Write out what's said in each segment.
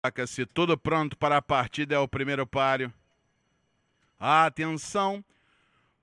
Vaca-se tudo pronto para a partida, é o primeiro páreo. Atenção,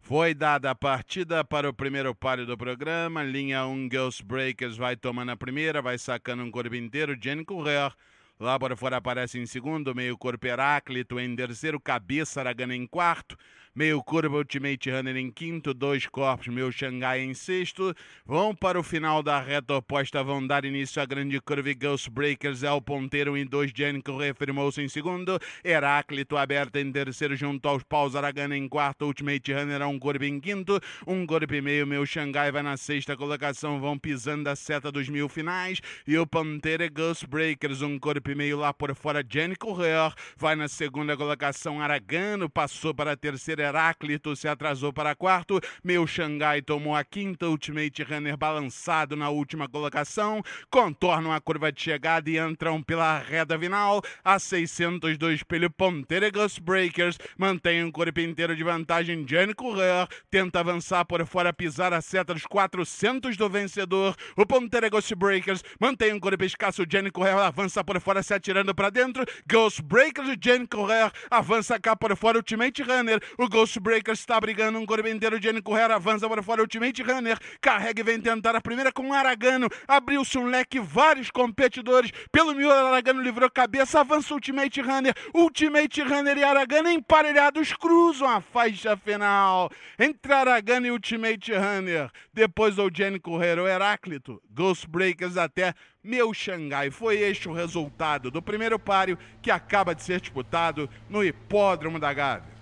foi dada a partida para o primeiro páreo do programa. Linha 1, um, Breakers vai tomando a primeira, vai sacando um corpo inteiro. Jenny Correr, lá para fora aparece em segundo. Meio corpo Heráclito em terceiro, Cabeça Aragana em quarto. Meio Curva Ultimate Runner em quinto, dois corpos, meu Xangai em sexto. Vão para o final da reta oposta, vão dar início à grande curva e Ghost Breakers é o ponteiro em dois, Janico reafirmou-se em segundo, Heráclito aberta em terceiro, junto aos paus, Aragana em quarto, Ultimate Runner a um corpo em quinto, um corpo e meio, meu Xangai vai na sexta colocação, vão pisando a seta dos mil finais, e o ponteiro é Ghost Breakers, um corpo e meio lá por fora, Jânico Rear vai na segunda colocação, Aragano passou para a terceira, Heráclito se atrasou para quarto, meu Xangai tomou a quinta, Ultimate Runner balançado na última colocação, contornam a curva de chegada e entram pela reta final, a 600 do espelho Ponteregas Breakers, mantém um corpo inteiro de vantagem Jane Coureur, tenta avançar por fora, pisar a seta dos 400 do vencedor, o Ponteregas Breakers mantém um corpo escasso, Jane Coureur avança por fora, se atirando para dentro, Ghost Breakers de Jane Coureur avança cá por fora, Ultimate Runner, o Ghostbreaker está brigando, um de Jenny Correra avança para fora, Ultimate Runner carrega e vem tentar a primeira com Aragano, abriu-se um leque, vários competidores, pelo miolo Aragano livrou cabeça, avança Ultimate Runner, Ultimate Runner e Aragano emparelhados cruzam a faixa final, entre Aragano e Ultimate Runner, depois o Jenny Correra, o Heráclito, Breakers até meu Xangai. Foi este o resultado do primeiro páreo que acaba de ser disputado no Hipódromo da Gávea.